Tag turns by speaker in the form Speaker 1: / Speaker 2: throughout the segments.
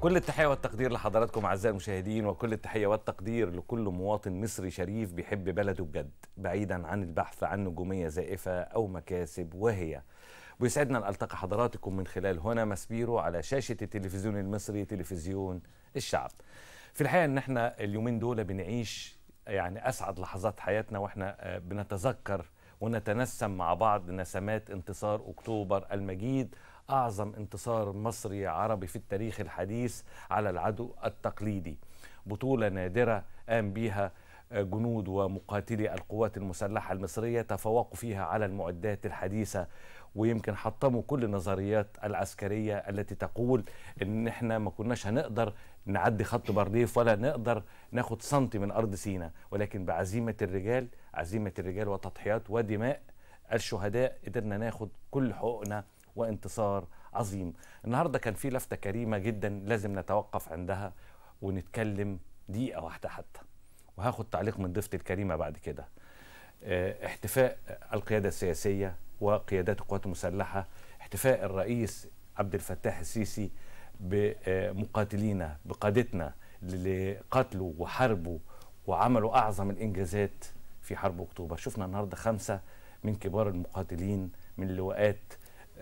Speaker 1: كل التحية والتقدير لحضراتكم أعزائي المشاهدين وكل التحية والتقدير لكل مواطن مصري شريف بيحب بلده بجد بعيدا عن البحث عن نجومية زائفة أو مكاسب وهي ويسعدنا أن ألتقي حضراتكم من خلال هنا مسبيرو على شاشة التلفزيون المصري تلفزيون الشعب في الحقيقة أن احنا اليومين دول بنعيش يعني أسعد لحظات حياتنا وإحنا آه، بنتذكر ونتنسم مع بعض نسمات انتصار أكتوبر المجيد أعظم انتصار مصري عربي في التاريخ الحديث على العدو التقليدي بطولة نادرة قام بها آه، جنود ومقاتلي القوات المسلحة المصرية تفوقوا فيها على المعدات الحديثة ويمكن حطموا كل النظريات العسكرية التي تقول ان احنا ما كناش هنقدر نعدي خط برديف ولا نقدر ناخد سنتي من ارض سينا ولكن بعزيمة الرجال عزيمة الرجال وتضحيات ودماء الشهداء قدرنا ناخد كل حقوقنا وانتصار عظيم النهارده كان في لفته كريمه جدا لازم نتوقف عندها ونتكلم دقيقه واحده حتى وهاخد تعليق من ضيفتي الكريمه بعد كده آه، احتفاء القياده السياسيه وقيادات القوات المسلحه احتفاء الرئيس عبد الفتاح السيسي بمقاتلينا بقادتنا اللي قتلوا وحاربوا وعملوا اعظم الانجازات في حرب اكتوبر شفنا النهارده خمسه من كبار المقاتلين من لواءات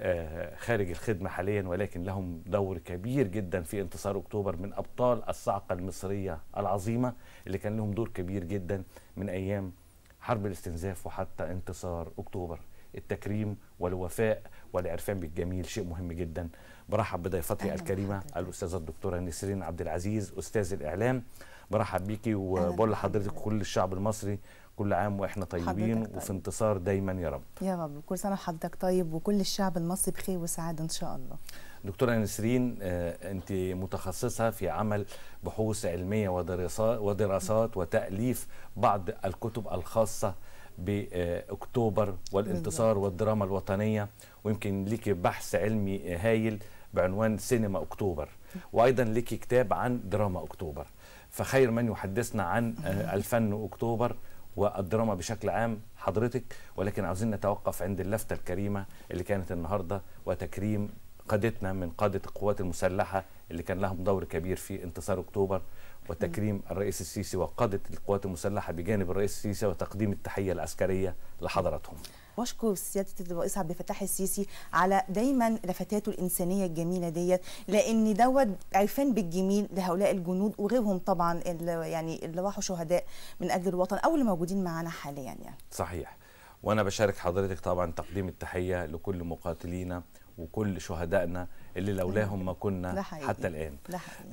Speaker 1: آه، خارج الخدمة حاليا ولكن لهم دور كبير جدا في انتصار أكتوبر من أبطال الصعقة المصرية العظيمة اللي كان لهم دور كبير جدا من أيام حرب الاستنزاف وحتى انتصار أكتوبر التكريم والوفاء والعرفان بالجميل شيء مهم جدا برحب بضيفتي الكريمة الأستاذة الدكتورة نسرين عبد العزيز أستاذ الإعلام برحب بيكي وبقول لحضرتك كل الشعب المصري كل عام واحنا طيبين وفي طيب. انتصار دايما يا رب
Speaker 2: يا رب كل سنه وحضرتك طيب وكل الشعب المصري بخير وسعاده ان شاء الله
Speaker 1: دكتوره نسرين آه، انت متخصصه في عمل بحوث علميه ودراسات ودراسات وتاليف بعض الكتب الخاصه باكتوبر والانتصار والدراما الوطنيه ويمكن لك بحث علمي هايل بعنوان سينما اكتوبر وايضا لك كتاب عن دراما اكتوبر فخير من يحدثنا عن آه، الفن أكتوبر والدراما بشكل عام حضرتك ولكن عاوزين نتوقف عند اللفتة الكريمة اللي كانت النهاردة وتكريم قادتنا من قادة القوات المسلحة اللي كان لهم دور كبير في انتصار أكتوبر وتكريم الرئيس السيسي وقادة القوات المسلحة بجانب الرئيس السيسي وتقديم التحية العسكرية لحضراتهم
Speaker 2: واشكر سياده الرئيس عبد الفتاح السيسي على دايما لفتاته الانسانيه الجميله ديت لان دوت عرفان بالجميل لهؤلاء الجنود وغيرهم طبعا اللي يعني اللي راحوا شهداء من اجل الوطن او اللي موجودين معانا حاليا يعني
Speaker 1: صحيح وانا بشارك حضرتك طبعا تقديم التحيه لكل مقاتلينا وكل شهدائنا اللي لولاهم ما كنا حتى الان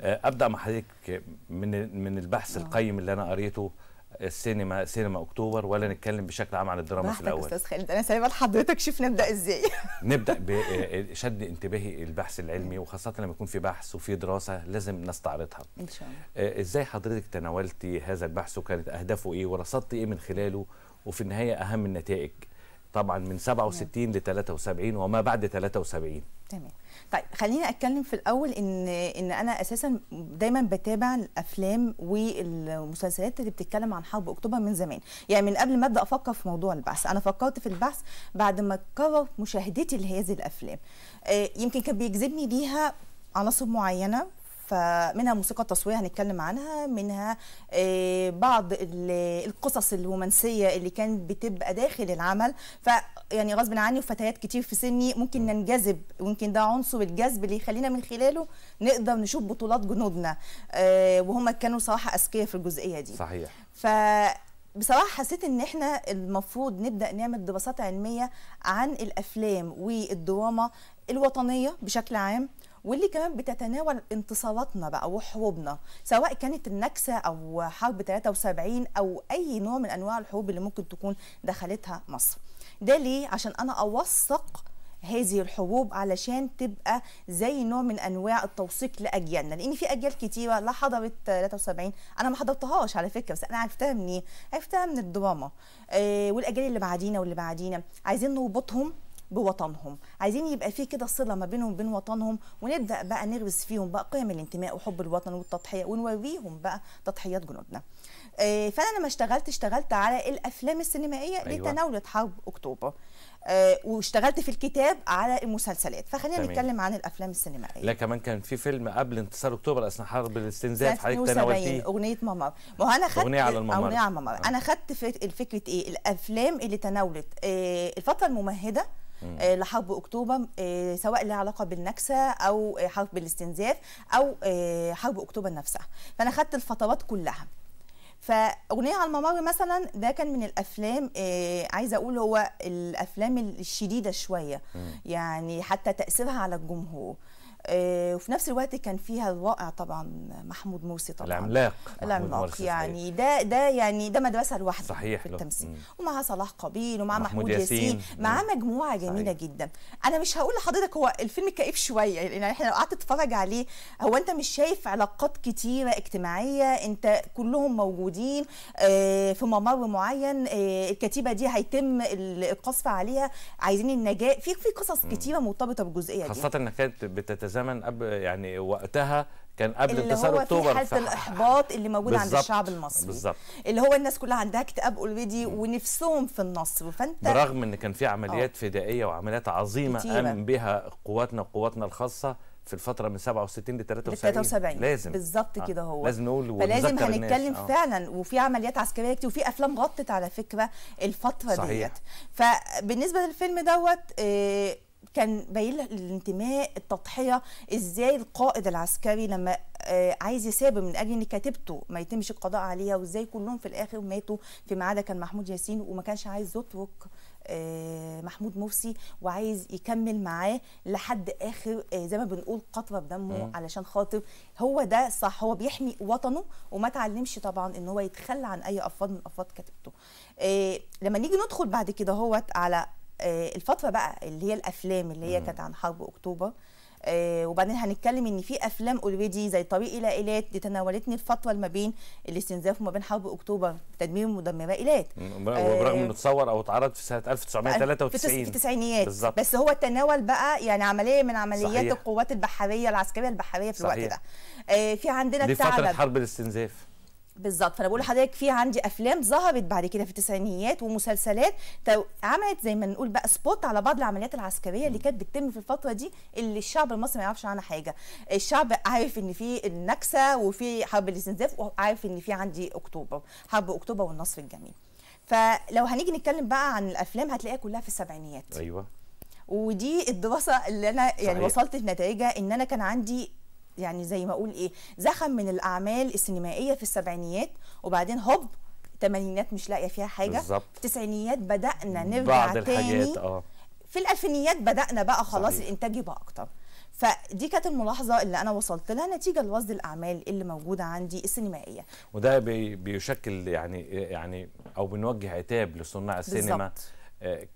Speaker 1: آه، ابدا مع حضرتك من من البحث آه. القيم اللي انا قريته السينما سينما اكتوبر ولا نتكلم بشكل عام عن الدراما في الاول استاذ
Speaker 2: خالد انا سايبه لحضرتك شوف نبدا ازاي
Speaker 1: نبدا بشد آه، انتباهي البحث العلمي وخاصه لما يكون في بحث وفي دراسه لازم نستعرضها
Speaker 2: ان شاء الله
Speaker 1: آه، ازاي حضرتك تناولتي هذا البحث وكانت اهدافه ايه ورصدتي ايه من خلاله وفي النهايه اهم النتائج طبعا من 67 ل 73 وما بعد 73
Speaker 2: تمام طيب خليني اتكلم في الاول ان ان انا اساسا دايما بتابع الافلام والمسلسلات اللي بتتكلم عن حرب اكتوبر من زمان يعني من قبل ما ابدا افكر في موضوع البحث انا فكرت في البحث بعد ما كرر مشاهدتي لهذه الافلام آه، يمكن كان بيجذبني ليها عناصر معينه فمنها موسيقى التصوير هنتكلم عنها منها آه، بعض القصص الرومانسيه اللي كانت بتبقى داخل العمل فيعني غصب عني وفتيات كتير في سني ممكن ننجذب ويمكن ده عنصر الجذب اللي يخلينا من خلاله نقدر نشوف بطولات جنودنا آه، وهم كانوا صراحه اذكياء في الجزئيه دي صحيح ف بصراحه حسيت ان احنا المفروض نبدا نعمل دراسات علميه عن الافلام والدراما الوطنيه بشكل عام واللي كمان بتتناول انتصاراتنا بقى وحروبنا سواء كانت النكسه او حرب 73 او اي نوع من انواع الحروب اللي ممكن تكون دخلتها مصر ده ليه عشان انا اوثق هذه الحروب علشان تبقى زي نوع من انواع التوثيق لاجيالنا لان في اجيال كتيره لا حضرت 73 انا ما حضرتهاش على فكره بس انا عرفتها منين؟ عرفتها من الدراما آه، والاجيال اللي بعدينا واللي بعدينا عايزين نربطهم بوطنهم عايزين يبقى في كده صله ما بينهم وبين وطنهم ونبدا بقى نغرس فيهم بقى قيم الانتماء وحب الوطن والتضحيه ونوريهم بقى تضحيات جنودنا آه، فانا لما اشتغلت اشتغلت على الافلام السينمائيه أيوة. لتناول حرب اكتوبر آه، واشتغلت في الكتاب على المسلسلات فخلينا نتكلم عن الافلام السينمائيه
Speaker 1: لا كمان كان في فيلم قبل انتصار اكتوبر اثناء حرب الاستنزاف حضرتك تناولتيه
Speaker 2: اغنيه ممر ما هو انا خدت اغنيه على الممر اغنيه على الممر آه. انا خدت فكره ايه الافلام اللي تناولت آه، الفتره الممهده آه، لحرب اكتوبر آه، سواء لها علاقه بالنكسه او آه، حرب الاستنزاف او حرب اكتوبر نفسها فانا خدت الفترات كلها فاغنيه على الممر مثلا ده كان من الافلام عايزه اقول هو الافلام الشديده شويه يعني حتى تاثيرها على الجمهور آه، وفي نفس الوقت كان فيها الرائع طبعا محمود موسي طبعا العملاق العملاق يعني ده ده يعني ده مدرسه لوحده صحيح في التمثيل ومعها صلاح قابيل ومعها محمود, محمود ياسين, ياسين. معاه مجموعه جميله صحيح. جدا انا مش هقول لحضرتك هو الفيلم كئيب شويه يعني احنا لو قعدت تتفرج عليه هو انت مش شايف علاقات كتيره اجتماعيه انت كلهم موجودين آه، في ممر معين آه، الكتيبه دي هيتم القصف عليها عايزين النجاه في في قصص كتيره مرتبطه بالجزئيه دي خاصه
Speaker 1: انك كانت بتتزامن زمن قبل يعني وقتها كان قبل انتصار اكتوبر في حاله
Speaker 2: الاحباط اللي موجود عند الشعب المصري بالظبط اللي هو الناس كلها عندها اكتئاب اوريدي ونفسهم في النصر فانت برغم
Speaker 1: ان كان في آه. عمليات أوه. فدائيه وعمليات عظيمه قام بها قواتنا وقواتنا الخاصه في الفتره من 67 ل 73 73 لازم بالظبط آه. كده هو لازم نقول فلازم هنتكلم آه.
Speaker 2: فعلا وفي عمليات عسكريه كتير وفي افلام غطت على فكره الفتره صحيح. ديت فبالنسبه للفيلم دوت إيه كان باين الانتماء التضحيه ازاي القائد العسكري لما آه، عايز يساب من اجل ان كتيبته ما يتمش القضاء عليها وازاي كلهم في الاخر ماتوا فيما عدا كان محمود ياسين وما كانش عايز يترك آه، محمود مرسي وعايز يكمل معاه لحد اخر آه، زي ما بنقول قطره بدمه مم. علشان خاطر هو ده صح هو بيحمي وطنه وما تعلمش طبعا ان هو يتخلى عن اي افراد من افراد كتيبته لما نيجي ندخل بعد كده هوت على آه، الفتره بقى اللي هي الافلام اللي هي كانت عن حرب اكتوبر آه وبعدين هنتكلم ان في افلام اوريدي زي طريق الى ايلات دي تناولتني الفتره ما بين الاستنزاف وما بين حرب اكتوبر تدمير مدمره ايلات
Speaker 1: آه برغم انه اتصور او اتعرض في سنه 1993 في التسعينيات بالظبط بس
Speaker 2: هو تناول بقى يعني عمليه من عمليات صحيح. القوات البحريه العسكريه البحريه في الوقت ده آه في عندنا دي فتره حرب
Speaker 1: الاستنزاف
Speaker 2: بالظبط فانا بقول لحضرتك في عندي افلام ظهرت بعد كده في التسعينيات ومسلسلات عملت زي ما نقول بقى سبوت على بعض العمليات العسكريه اللي كانت بتتم في الفتره دي اللي الشعب المصري ما يعرفش عنها حاجه الشعب عارف ان في النكسه وفي حرب الاستنزاف وعارف ان في عندي اكتوبر حرب اكتوبر والنصر الجميل فلو هنيجي نتكلم بقى عن الافلام هتلاقيها كلها في السبعينيات ايوه ودي الدراسه اللي انا يعني صحيح. وصلت لنتائجها ان انا كان عندي يعني زي ما اقول ايه زخم من الاعمال السينمائيه في السبعينيات وبعدين هوب الثمانينات مش لاقيه فيها حاجه بالظبط التسعينيات بدانا نرجع بعض تاني الحاجات اه في الالفينيات بدانا بقى خلاص صحيح. الانتاج يبقى اكتر فدي كانت الملاحظه اللي انا وصلت لها نتيجه لوزن الاعمال اللي موجوده عندي السينمائيه
Speaker 1: وده بيشكل يعني يعني او بنوجه عتاب لصناع السينما بالزبط.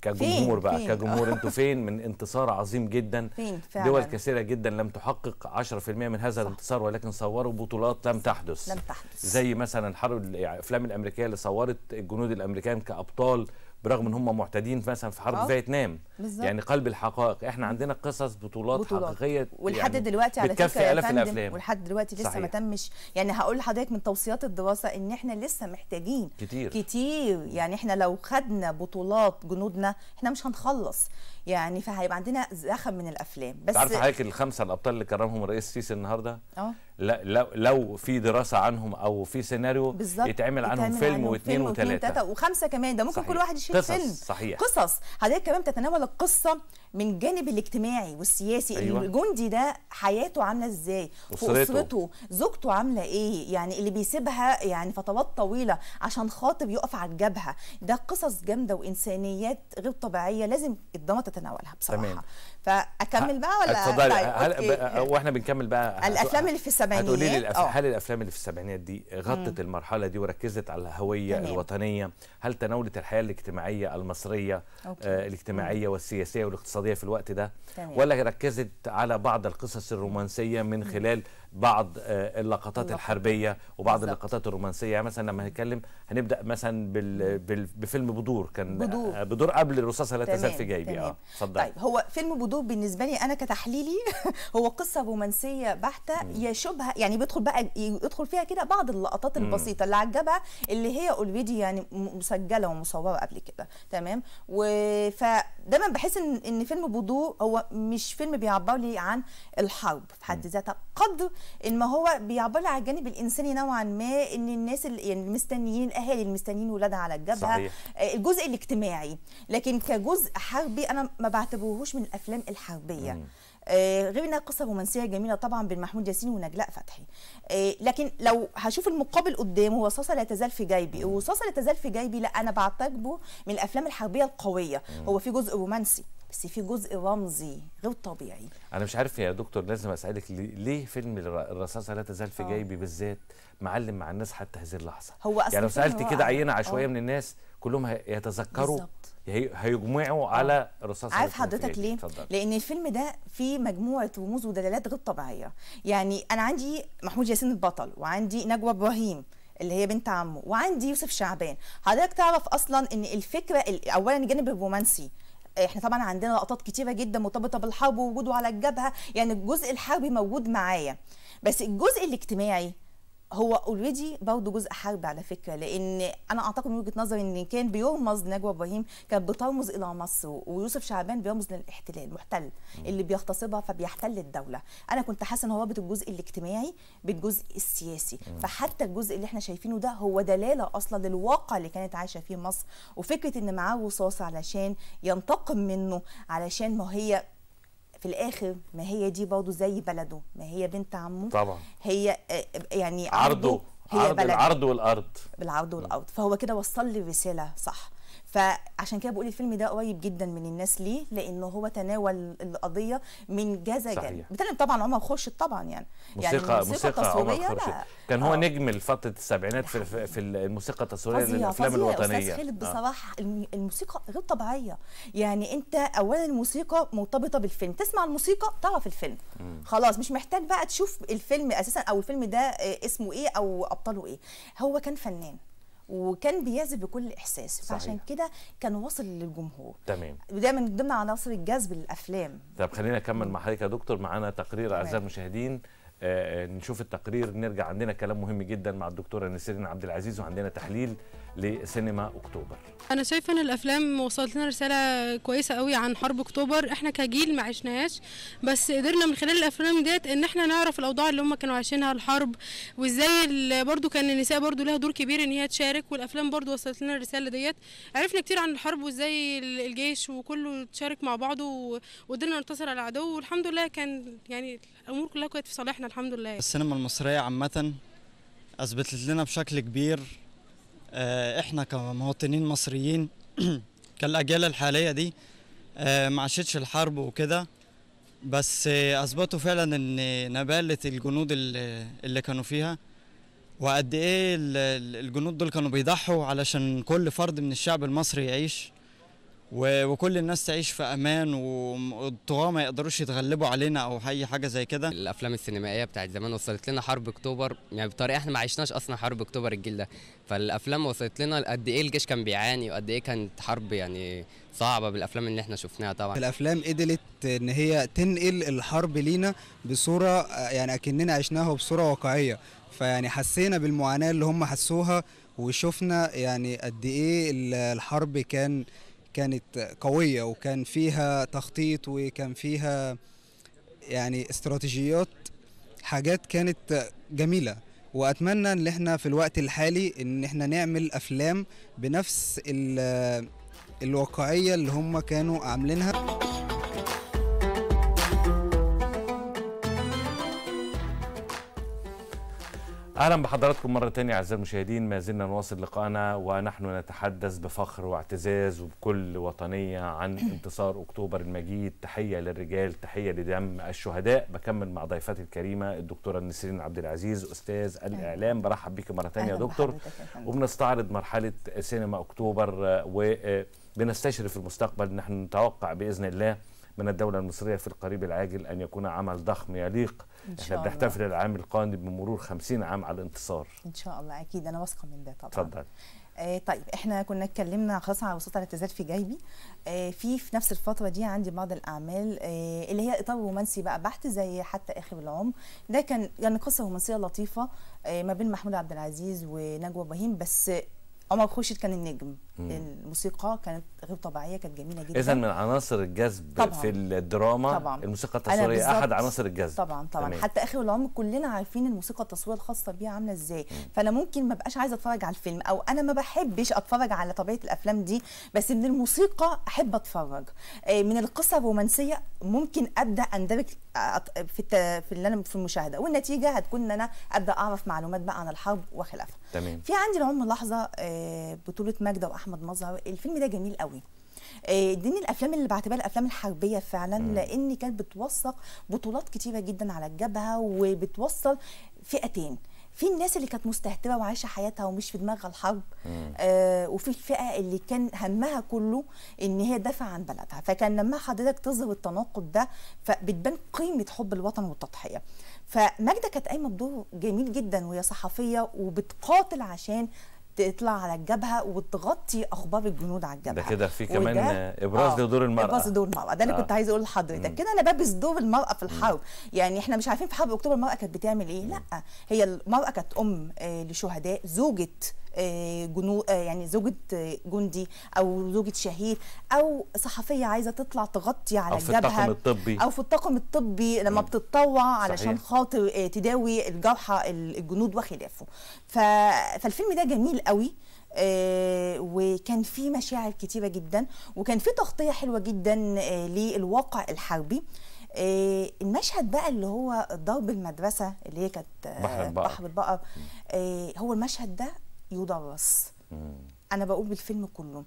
Speaker 1: كجمهور بقى فين؟ كجمهور انتوا فين من انتصار عظيم جدا فين فعلا. دول كثيره جدا لم تحقق 10% من هذا صح. الانتصار ولكن صوروا بطولات لم تحدث لم تحدث زي مثلا الحرب الافلام الامريكيه اللي صورت الجنود الامريكان كابطال برغم ان هم معتدين مثلا في حرب آه، فيتنام يعني قلب الحقائق احنا عندنا قصص بطولات, بطولات. حقيقيه ولحد يعني دلوقتي على فكره ألف الافلام ولحد دلوقتي لسه صحيح. ما
Speaker 2: تمش يعني هقول لحضرتك من توصيات الدراسه ان احنا لسه محتاجين كتير كتير يعني احنا لو خدنا بطولات جنودنا احنا مش هنخلص يعني فهيبقى عندنا زخم من الافلام بس عارف حضرتك
Speaker 1: الخمسه الابطال اللي كرمهم الرئيس السيسي النهارده اه لو لو في دراسه عنهم او في سيناريو بالزبط. يتعمل عنهم يتعمل فيلم واثنين وثلاثه
Speaker 2: وخمسه كمان ده ممكن صحيح. كل واحد يشيل فيلم قصص صحيح قصص حضرتك كمان بتتناول القصه من الجانب الاجتماعي والسياسي أيوة. الجندي ده حياته عامله ازاي اسرته زوجته عامله ايه يعني اللي بيسيبها يعني فترات طويله عشان خاطب يقف على الجبهه ده قصص جامده وانسانيات غير طبيعيه لازم الدراما تتناولها بصراحه تمام. فاكمل بقى ولا اتفضلي طيب، هل واحنا
Speaker 1: بنكمل بقى الافلام اللي في السبعينيات هتقولي لي آه. هل الافلام اللي في السبعينيات دي غطت مم. المرحله دي وركزت على الهويه مم. الوطنيه هل تناولت الحياه الاجتماعيه المصريه أوكي. آه الاجتماعيه مم. والسياسيه والاقتصاديه في الوقت ده تمام. ولا ركزت على بعض القصص الرومانسيه من خلال مم. بعض آه، اللقطات الحربيه وبعض اللقطات الرومانسيه يعني مثلا لما هنتكلم هنبدا مثلا بال... بال... بفيلم بدور كان آه، بدور, بدور قبل الرصاصه لا تزال في جيبي اه
Speaker 2: اتفضلي طيب هو فيلم بدور بالنسبه لي انا كتحليلي هو قصه رومانسيه بحته يشبه يعني بيدخل بقى يدخل فيها كده بعض اللقطات البسيطه اللي عجبها اللي هي اوريدي يعني مسجله ومصوره قبل كده تمام فدايما بحس ان ان فيلم بدور هو مش فيلم بيعبر لي عن الحرب في حد ذاتها قدر ان هو بيعبر على الجانب الانساني نوعا ما ان الناس اللي يعني المستنيين الاهالي المستنيين ولادها على الجبهه صحيح. آه، الجزء الاجتماعي لكن كجزء حربي انا ما بعتبرهوش من الافلام الحربيه مم. آه، غير انها قصه رومانسيه جميله طبعا بين محمود ياسين ونجلاء فتحي آه، لكن لو هشوف المقابل قدامه وصاصه لا تزال في جيبي وصاصه لا تزال في جيبي لا انا بعتبره من الافلام الحربيه القويه هو في جزء رومانسي بس في جزء رمزي غير طبيعي
Speaker 1: انا مش عارف يا دكتور لازم اسالك ليه فيلم الرصاصه لا تزال في آه. جيبي بالذات معلم مع الناس حتى هذه اللحظه هو أصلاً يعني لو سالت كده عينه عشوائيه آه. من الناس كلهم يتذكروا بالزبط. هيجمعوا
Speaker 2: آه. على رصاص عارف حضرتك ليه؟ فضل. لان الفيلم ده فيه مجموعه رموز ودلالات غير طبيعيه يعني انا عندي محمود ياسين البطل وعندي نجوى ابراهيم اللي هي بنت عمه وعندي يوسف شعبان حضرتك تعرف اصلا ان الفكره اولا الجانب الرومانسي احنا طبعا عندنا لقطات كتيره جدا مرتبطه بالحرب ووجوده على الجبهه يعني الجزء الحربي موجود معايا بس الجزء الاجتماعي هو اوريدي برضه جزء حرب على فكره لان انا اعتقد من وجهه نظري ان كان بيرمز نجوى ابراهيم كانت بترمز الى مصر ويوسف شعبان بيرمز للاحتلال المحتل اللي بيغتصبها فبيحتل الدوله انا كنت حاسه ان هو رابط الجزء الاجتماعي بالجزء السياسي فحتى الجزء اللي احنا شايفينه ده هو دلاله اصلا للواقع اللي كانت عايشه فيه مصر وفكره ان معاه رصاص علشان ينتقم منه علشان ما هي في الاخر ما هي دي برضه زي بلده ما هي بنت عمه طبعا هي آه، آه، يعني عرضه عرض العرض والارض بالعرض والارض فهو كده وصل لي رساله صح فعشان كده بقول الفيلم ده قريب جدا من الناس ليه لان هو تناول القضيه من جذا بتكلم طبعا عمر خورشيد طبعا يعني موسيقى يعني موسيقى, موسيقى عمر خورشيد
Speaker 1: كان هو آه. نجم فتره السبعينات في, في الموسيقى التصويريه للافلام الوطنيه استاذ آه. بصراحه
Speaker 2: آه. الموسيقى غير طبيعيه يعني انت اولا الموسيقى مرتبطه بالفيلم تسمع الموسيقى تعرف الفيلم مم. خلاص مش محتاج بقى تشوف الفيلم اساسا او الفيلم ده آه، اسمه ايه او ابطاله ايه هو كان فنان وكان بيعزف بكل احساس فعشان كده كان واصل للجمهور تمام ده من ضمن عناصر الجذب للافلام
Speaker 1: طب خلينا نكمل مع حضرتك يا دكتور معانا تقرير اعزائي المشاهدين آه،, آه نشوف التقرير نرجع عندنا كلام مهم جدا مع الدكتوره نسرين عبد العزيز وعندنا تحليل لسينما اكتوبر
Speaker 2: انا شايفه ان الافلام وصلت لنا رساله كويسه قوي عن حرب اكتوبر احنا كجيل ما عشناهاش بس قدرنا من خلال الافلام ديت ان احنا نعرف الاوضاع اللي هم كانوا عايشينها الحرب وازاي برضو كان النساء برضو لها دور كبير ان هي تشارك والافلام برضو وصلت لنا الرساله ديت عرفنا كتير عن الحرب وازاي الجيش وكله تشارك مع بعضه وقدرنا ننتصر على العدو والحمد لله كان يعني الامور كلها كانت في صالحنا الحمد لله
Speaker 1: السينما المصريه عامه اثبتت لنا بشكل كبير
Speaker 2: آه، احنا كمواطنين مصريين كالاجيال الحاليه دي آه، ما عاشتش الحرب وكده بس اثبتوا فعلا ان نباله الجنود اللي كانوا فيها وقد ايه الجنود دول كانوا بيضحوا علشان كل فرد من الشعب المصري يعيش وكل الناس تعيش في امان والطغاه ما يقدروش يتغلبوا علينا او اي حاجه زي كده الافلام السينمائيه بتاعت زمان وصلت لنا حرب اكتوبر يعني بطريقه احنا ما عشناش اصلا حرب اكتوبر الجيل ده فالافلام وصلت لنا قد ايه الجيش كان بيعاني وقد ايه كانت حرب يعني صعبه بالافلام اللي احنا شفناها طبعا الافلام قدرت ان هي تنقل الحرب لينا بصوره يعني اكننا عشناها بصوره واقعيه فيعني حسينا بالمعاناه اللي هم حسوها وشفنا يعني قد ايه الحرب كان كانت قوية وكان فيها تخطيط وكان فيها يعني استراتيجيات حاجات كانت جميلة وأتمنى إن احنا في الوقت الحالي إن احنا نعمل أفلام بنفس الواقعية اللي هم كانوا عاملينها
Speaker 1: اهلا بحضراتكم مره تانية اعزائي المشاهدين ما زلنا نواصل لقاءنا ونحن نتحدث بفخر واعتزاز وبكل وطنيه عن انتصار اكتوبر المجيد تحيه للرجال تحيه لدم الشهداء بكمل مع ضيفتي الكريمه الدكتوره نسرين عبد العزيز استاذ الاعلام برحب بك مره تانية يا دكتور وبنستعرض مرحله سينما اكتوبر آه، وبنستشرف آه، المستقبل نحن نتوقع باذن الله من الدولة المصرية في القريب العاجل أن يكون عمل ضخم يليق إن احنا بنحتفل العام القادم بمرور 50 عام على الانتصار
Speaker 2: ان شاء الله اكيد انا واثقه من ده طبعا اتفضل آه، طيب احنا كنا اتكلمنا خلاص على وسط الاعتزال في جيبي آه، في في نفس الفتره دي عندي بعض الاعمال آه، اللي هي اطار رومانسي بقى بحت زي حتى اخر العمر ده كان يعني قصه رومانسيه لطيفه ما بين محمود عبد العزيز ونجوى ابراهيم بس عمر خورشيد كان النجم الموسيقى كانت غير طبيعيه كانت جميله جدا اذا من
Speaker 1: عناصر الجذب طبعا. في الدراما طبعا. الموسيقى التصويريه احد عناصر الجذب طبعا طبعا تمام. حتى
Speaker 2: اخر العمر كلنا عارفين الموسيقى التصويريه الخاصه بيها عامله ازاي فانا ممكن ما بقاش عايزه اتفرج على الفيلم او انا ما بحبش اتفرج على طبيعه الافلام دي بس من الموسيقى احب اتفرج آه، من القصه الرومانسيه ممكن ابدا اندرج في في اللي انا في المشاهده والنتيجه هتكون ان انا ابدا اعرف معلومات بقى عن الحرب وخلافها تمام في عندي العمر لحظه آه، بطوله ماجده احمد مظهر الفيلم ده جميل قوي آه، دي من الافلام اللي بعتبرها الافلام الحربيه فعلا مم. لان كانت بتوثق بطولات كتيره جدا على الجبهه وبتوصل فئتين في الناس اللي كانت مستهتره وعايشه حياتها ومش في دماغها الحرب آه وفي الفئه اللي كان همها كله ان هي دافع عن بلدها فكان لما حضرتك تظهر التناقض ده فبتبان قيمه حب الوطن والتضحيه فماجده كانت قايمه بدور جميل جدا وهي صحفيه وبتقاتل عشان تطلع على الجبهه وتغطي اخبار الجنود على الجبهه ده كده في كمان ابراز
Speaker 1: آه، لدور المراه ابراز لدور المراه ده انا آه. كنت عايزه
Speaker 2: اقول لحضرتك كده انا ببس دور المراه في الحرب يعني احنا مش عارفين في حرب اكتوبر المراه كانت بتعمل ايه مم. لا هي المراه كانت ام آه، لشهداء زوجه آه، جنود آه، يعني زوجة آه، جندي أو زوجة شهيد أو صحفية عايزة تطلع تغطي على الجبهة أو في الطاقم الطبي أو في الطاقم الطبي لما م. بتتطوع علشان خاطر تداوي الجرحى الجنود وخلافه فالفيلم ده جميل قوي وكان في مشاعر كتيره جدا وكان في تغطيه حلوه جدا للواقع الحربي إيه المشهد بقى اللي هو ضرب المدرسه اللي هي كانت بحر البقر, بحر البقر هو المشهد ده يدرس مم. انا بقول بالفيلم كله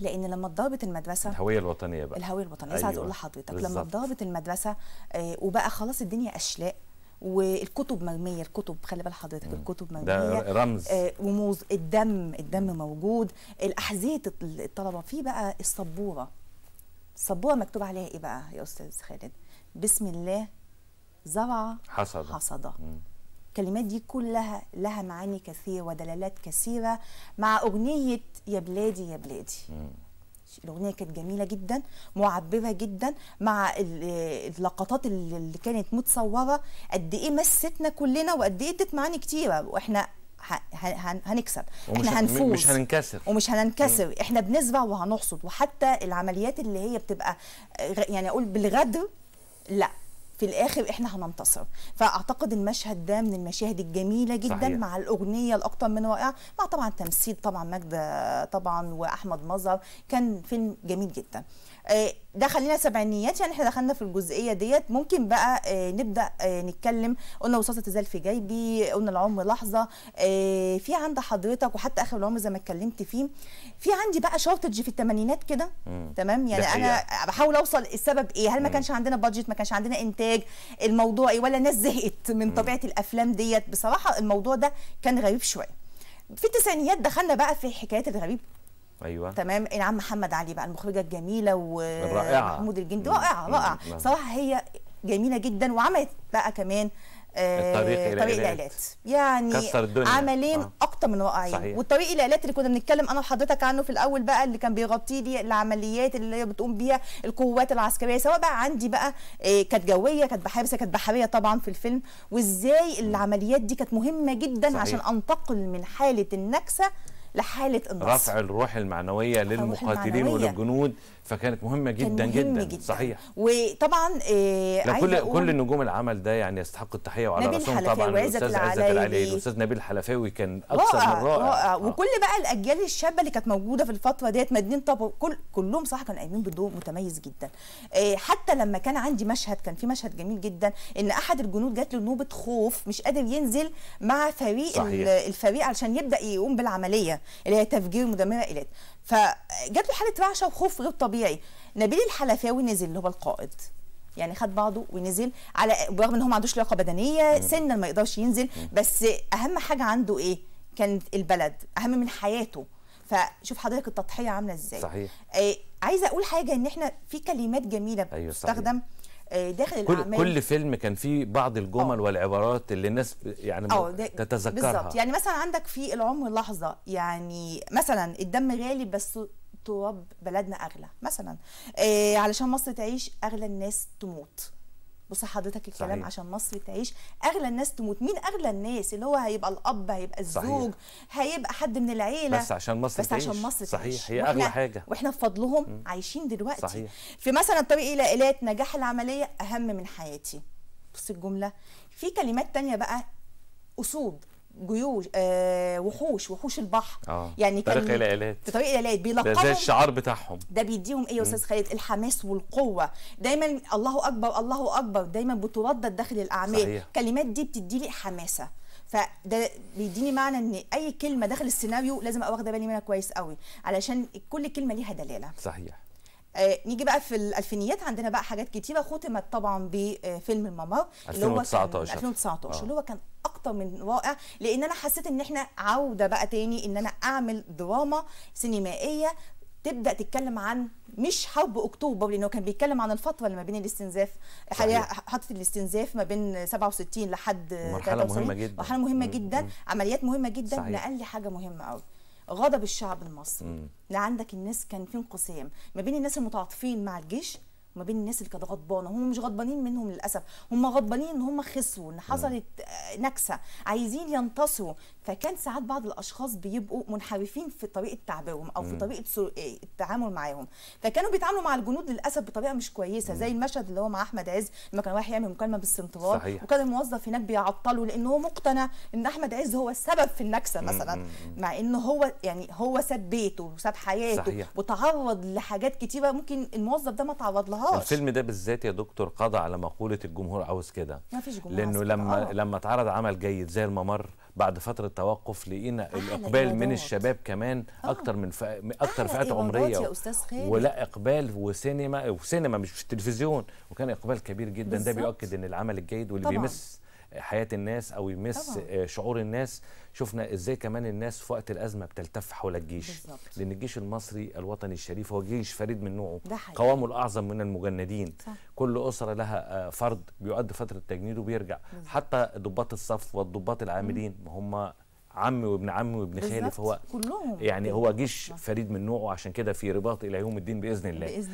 Speaker 2: لان لما اتضربت المدرسه الهويه
Speaker 1: الوطنيه بقى الهويه الوطنيه أيوة. اقول لحضرتك لما
Speaker 2: اتضربت المدرسه آه وبقى خلاص الدنيا اشلاء والكتب مرميه الكتب خلي بال حضرتك الكتب مرميه ده رمز آه رموز الدم الدم مم. موجود الاحذيه الطلبه في بقى السبوره السبوره مكتوب عليها ايه بقى يا استاذ خالد بسم الله زرع حصد حصد مم. الكلمات دي كلها لها معاني كثيره ودلالات كثيره مع اغنيه يا بلادي يا بلادي الاغنيه كانت جميله جدا معبره جدا مع اللقطات اللي كانت متصوره قد ايه مستنا كلنا وقد ايه ادت معاني كتيره واحنا هنكسب احنا هنفوز مش هننكسر ومش هننكسر احنا بنزرع وهنحصد وحتى العمليات اللي هي بتبقى يعني اقول بالغدر لا في الاخر احنا هننتصر فاعتقد المشهد ده من المشاهد الجميله جدا صحيح. مع الاغنيه الاكثر من رائعه مع طبعا تمثيل طبعا ماجده طبعا واحمد مظهر كان فيلم جميل جدا آه، ده خلينا سبعينيات يعني احنا دخلنا في الجزئيه ديت ممكن بقى آه، نبدا آه، نتكلم قلنا وصاصه تزال في جيبي قلنا العمر لحظه في عند حضرتك وحتى اخر العمر زي ما اتكلمت فيه في عندي بقى شورتج في الثمانينات كده تمام يعني انا بحاول اوصل السبب ايه هل ما كانش عندنا بادجت ما كانش عندنا انتاج الموضوع ايه ولا الناس زهقت من طبيعه الافلام ديت بصراحه الموضوع ده كان غريب شويه في التسعينيات دخلنا بقى في حكايات الغريب ايوه تمام انعام محمد علي بقى المخرجه الجميله ومحمود الجندي رائعه رائعه صراحه هي جميله جدا وعملت بقى كمان الطريق آه، الى الالات يعني كسر الدنيا. عملين آه. اكتر من رائعين والطريق الى الالات اللي كنا بنتكلم انا وحضرتك عنه في الاول بقى اللي كان بيغطي لي العمليات اللي هي بتقوم بيها القوات العسكريه سواء بقى عندي بقى آه، كانت جويه كانت بحارسه كانت بحريه طبعا في الفيلم وازاي العمليات دي كانت مهمه جدا صحيح. عشان انتقل من حاله النكسه لحاله النصر رفع
Speaker 1: الروح المعنويه للمقاتلين المعنوية. وللجنود فكانت مهمه جدا جدا, جدا صحيح
Speaker 2: وطبعا إيه كل كل
Speaker 1: نجوم العمل ده يعني يستحق التحيه وعلى راسهم طبعا الاستاذ عزت العلي الاستاذ نبيل الحلفاوي كان اكثر رائع من رائع, رائع.
Speaker 2: آه. وكل بقى الاجيال الشابه اللي كانت موجوده في الفتره ديت مدينه طب كل كلهم صح كانوا قايمين بدور متميز جدا إيه حتى لما كان عندي مشهد كان في مشهد جميل جدا ان احد الجنود جات له نوبه خوف مش قادر ينزل مع فريق صحيح. الفريق علشان يبدا يقوم بالعمليه اللي هي تفجير مدمره الات فجات له حاله رعشه وخوف غير طبيعي طبيعي نبيل الحلفاوي نزل اللي هو القائد يعني خد بعضه ونزل على برغم ان هو ما عندوش لياقه بدنيه سنا ما يقدرش ينزل بس اهم حاجه عنده ايه كانت البلد اهم من حياته فشوف حضرتك التضحيه عامله ازاي صحيح آه عايزه اقول حاجه ان احنا في كلمات جميله أيوة، بتستخدم أيوة داخل كل الاعمال كل
Speaker 1: فيلم كان فيه بعض الجمل أوه. والعبارات اللي الناس يعني آه، تتذكرها بالظبط يعني
Speaker 2: مثلا عندك في العمر لحظه يعني مثلا الدم غالي بس تراب بلدنا اغلى مثلا إيه علشان مصر تعيش اغلى الناس تموت بص حضرتك الكلام صحيح. عشان مصر تعيش اغلى الناس تموت مين اغلى الناس اللي هو هيبقى الاب هيبقى الزوج صحيح. هيبقى حد من العيله بس عشان مصر بس تعيش. عشان مصر صحيح. تعيش صحيح هي اغلى حاجه واحنا بفضلهم عايشين دلوقتي صحيح. في مثلا الطريق الى ايلات نجاح العمليه اهم من حياتي بص الجمله في كلمات تانية بقى اسود جيوش آه وحوش وحوش البحر آه. يعني كان طريق الالات طريق الالات بيلقبهم ده زي
Speaker 1: الشعار بتاعهم
Speaker 2: ده بيديهم ايه يا استاذ خالد الحماس والقوه دايما الله اكبر الله اكبر دايما بتردد داخل الاعمال صحيح. الكلمات دي بتدي لي حماسه فده بيديني معنى ان اي كلمه داخل السيناريو لازم ابقى واخده بالي منها كويس قوي علشان كل كلمه ليها دلاله صحيح آه، نيجي بقى في الالفينيات عندنا بقى حاجات كتيره ختمت طبعا بفيلم آه، الممر 2019 2019 آه. اللي هو كان اكتر من رائع لان انا حسيت ان احنا عوده بقى تاني ان انا اعمل دراما سينمائيه تبدا تتكلم عن مش حرب اكتوبر لانه كان بيتكلم عن الفتره اللي ما بين الاستنزاف حاليا حاطط الاستنزاف ما بين 67 لحد مرحله مهمه جدا مرحله مهمه جدا عمليات مهمه جدا نقل لي حاجه مهمه قوي غضب الشعب المصري لا عندك الناس كان في انقسام ما بين الناس المتعاطفين مع الجيش وما بين الناس اللي كانت غضبانه هم مش غضبانين منهم للاسف هم غضبانين ان هم خسروا ان حصلت آه، نكسه عايزين ينتصروا فكان ساعات بعض الاشخاص بيبقوا منحرفين في طريقه تعبيرهم او في طريقه آه، التعامل معاهم فكانوا بيتعاملوا مع الجنود للاسف بطريقه مش كويسه زي المشهد اللي هو مع احمد عز لما كان رايح يعمل مكالمه بالسنترال صحيح. وكان الموظف هناك بيعطله لان هو مقتنع ان احمد عز هو السبب في النكسه مثلا مع ان هو يعني هو ساب بيته وساب حياته صحيح. وتعرض لحاجات كتيره ممكن الموظف ده ما تعرض لهاش الفيلم
Speaker 1: ده بالذات يا دكتور قضى على مقوله الجمهور عاوز كده ما
Speaker 2: فيش جمهور لانه لما آه. لما
Speaker 1: اتعرض عمل جيد زي الممر بعد فتره توقف لقينا الاقبال من الشباب كمان آه. اكتر من اكتر فئات عمريه يا أستاذ خالد. ولا اقبال وسينما وسينما مش في التلفزيون وكان اقبال كبير جدا ده بيؤكد ان العمل الجيد واللي طبعًا. بيمس حياه الناس او يمس طبعا. آه، شعور الناس شفنا ازاي كمان الناس في وقت الازمه بتلتف حول الجيش بالزبط. لان الجيش المصري الوطني الشريف هو جيش فريد من نوعه قوامه الاعظم من المجندين صح. كل اسره لها آه، فرد بيؤدي فتره تجنيد وبيرجع بالزبط. حتى ضباط الصف والضباط العاملين ما هم عم وابن عم وابن خالي فهو
Speaker 2: كلهم يعني هو
Speaker 1: جيش فريد من نوعه عشان كده في رباط الى يوم الدين باذن الله باذن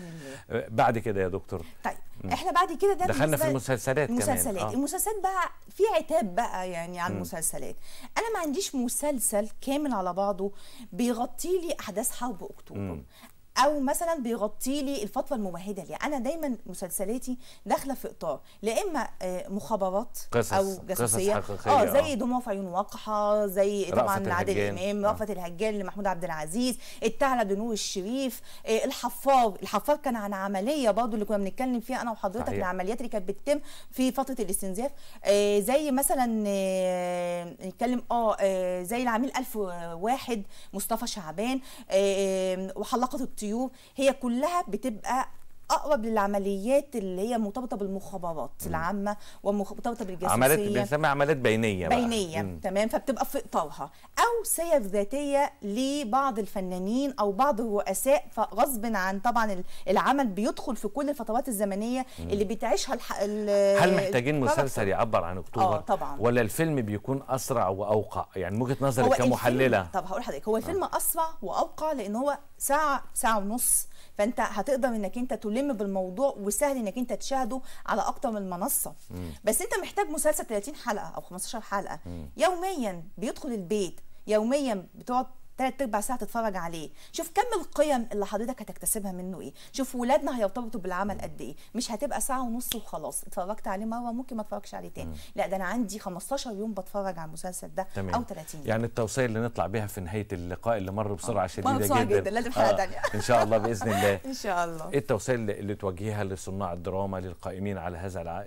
Speaker 1: الله آه، بعد كده يا دكتور
Speaker 2: طيب احنا بعد كده ده دخلنا في المسلسلات المسلسلات كمان. آه. المسلسلات بقى في عتاب بقى يعني على المسلسلات انا ما عنديش مسلسل كامل على بعضه بيغطي لي احداث حرب اكتوبر او مثلا بيغطي لي الفتوى الممهده لي انا دايما مسلسلاتي داخله في اطار لا اما آه، مخابرات قصص او جاسوسيه آه،, اه زي دموع في عيون واقحه زي طبعا عادل امام رأفت آه. الهجان لمحمود عبد العزيز التعلى بنور الشريف الحفار آه، الحفار كان عن عمليه برضو اللي كنا بنتكلم فيها انا وحضرتك صحيح. العمليات اللي كانت بتتم في فتره الاستنزاف زي مثلا نتكلم اه زي العميل 1001 مصطفى شعبان وحلقه الطيور السيوم هي كلها بتبقى اقرب للعمليات اللي هي مرتبطه بالمخابرات العامه ومرتبطه بالجاسوسيه عمليات بنسميها
Speaker 1: عمليات بينيه بقى. بينيه مم.
Speaker 2: تمام فبتبقى في اطارها او سير ذاتيه لبعض الفنانين او بعض الرؤساء فغصب عن طبعا العمل بيدخل في كل الفترات الزمنيه مم. اللي بتعيشها الح... هل محتاجين مسلسل
Speaker 1: يعبر عن اكتوبر آه طبعا ولا الفيلم بيكون اسرع واوقع يعني من وجهه نظرك كمحلله طب
Speaker 2: هقول لحضرتك هو الفيلم آه. اسرع واوقع لان هو ساعه ساعه ونص فانت هتقدر انك انت تلم بالموضوع وسهل انك انت تشاهده على اكتر من منصه بس انت محتاج مسلسل 30 حلقه او 15 حلقه يوميا بيدخل البيت يوميا بتقعد ثلاث اربع ساعه تتفرج عليه شوف كم القيم اللي حضرتك هتكتسبها منه ايه شوف ولادنا هيرتبطوا بالعمل قد ايه مش هتبقى ساعه ونص وخلاص اتفرجت عليه مره ممكن ما اتفرجش عليه تاني لا ده انا عندي 15 يوم بتفرج على المسلسل ده تمام. او 30 يوم. يعني
Speaker 1: التوصيه اللي نطلع بيها في نهايه اللقاء اللي مر بسرعه آه. شديده جدا جدا لازم حلقه ثانيه آه. ان شاء الله باذن الله
Speaker 2: ان شاء الله ايه
Speaker 1: التوصيه اللي توجهها لصناع الدراما للقائمين على هذا الع...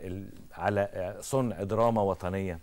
Speaker 1: على آه، صنع دراما وطنيه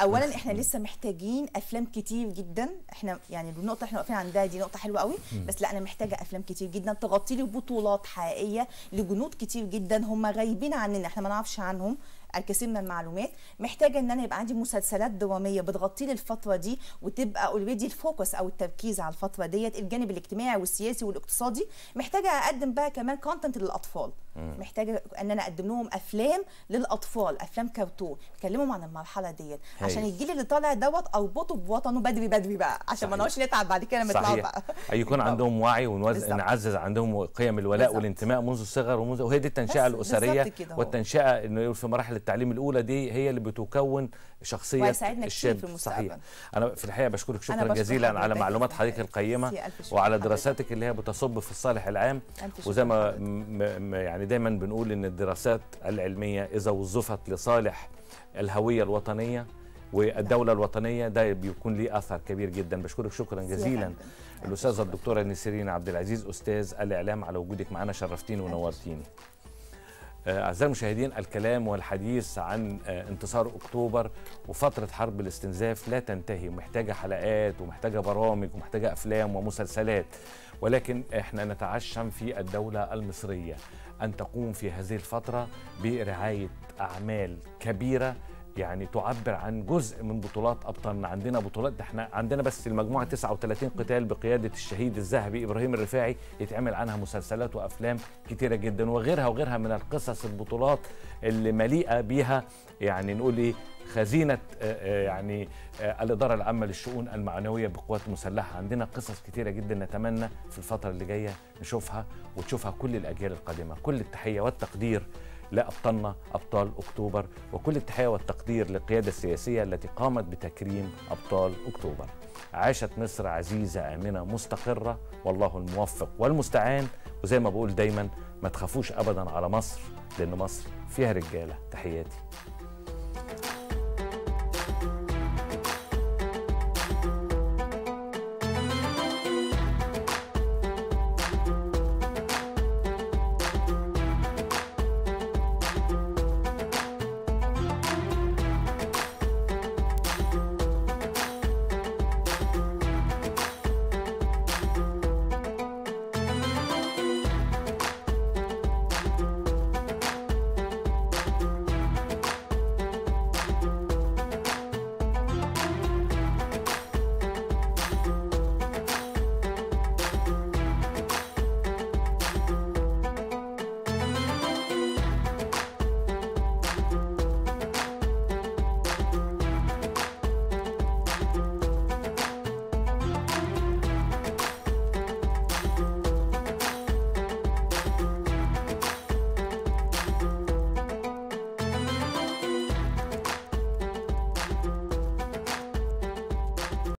Speaker 2: اولا احنا لسه محتاجين افلام كتير جدا احنا يعني النقطه احنا واقفين عندها دي نقطه حلوه قوي بس لا انا محتاجه افلام كتير جدا تغطي لي بطولات حقيقيه لجنود كتير جدا هم غايبين عننا احنا ما نعرفش عنهم الكثير من المعلومات محتاجه ان انا يبقى عندي مسلسلات دراميه بتغطي لي الفتره دي وتبقى اوريدي الفوكس او التركيز على الفتره ديت الجانب الاجتماعي والسياسي والاقتصادي محتاجه اقدم بقى كمان كونتنت للاطفال محتاجه ان انا اقدم لهم افلام للاطفال افلام كرتون اتكلموا عن المرحله ديت عشان الجيل اللي طالع دوت اربطه بوطنه بدري بدري بقى عشان ما نقعدش نتعب بعد كده لما يطلعوا بقى
Speaker 1: يكون عندهم وعي ونعزز عندهم قيم الولاء بالزبط. والانتماء منذ الصغر ومنذ وهي دي التنشئه الاسريه والتنشئه انه في مراحل التعليم الاولى دي هي اللي بتكون شخصيه الشاب في صحيح انا في الحقيقه بشكرك شكرا جزيلا على معلومات حضرتك القيمه وعلى دراساتك اللي هي بتصب في الصالح العام وزي ما يعني دايما بنقول ان الدراسات العلميه اذا وظفت لصالح الهويه الوطنيه والدوله الوطنيه ده بيكون ليه اثر كبير جدا بشكرك شكرا جزيلا الاستاذه الدكتوره نسرين عبد العزيز استاذ الاعلام على وجودك معنا شرفتيني ونورتيني آه، أعزائي المشاهدين الكلام والحديث عن آه، انتصار أكتوبر وفترة حرب الاستنزاف لا تنتهي محتاجة حلقات ومحتاجة برامج ومحتاجة أفلام ومسلسلات ولكن احنا نتعشم في الدولة المصرية أن تقوم في هذه الفترة برعاية أعمال كبيرة يعني تعبر عن جزء من بطولات ابطالنا عندنا بطولات احنا عندنا بس المجموعه 39 قتال بقياده الشهيد الذهبي ابراهيم الرفاعي يتعمل عنها مسلسلات وافلام كتيره جدا وغيرها وغيرها من القصص البطولات اللي مليئه بيها يعني نقول ايه خزينه آه، آه، يعني آه، الاداره العامه للشؤون المعنويه بالقوات المسلحه عندنا قصص كتيره جدا نتمنى في الفتره اللي جايه نشوفها وتشوفها كل الاجيال القادمه كل التحيه والتقدير لأبطالنا أبطال أكتوبر وكل التحية والتقدير للقيادة السياسية التي قامت بتكريم أبطال أكتوبر عاشت مصر عزيزة آمنة مستقرة والله الموفق والمستعان وزي ما بقول دايما ما تخافوش أبدا على مصر لأن مصر فيها رجالة تحياتي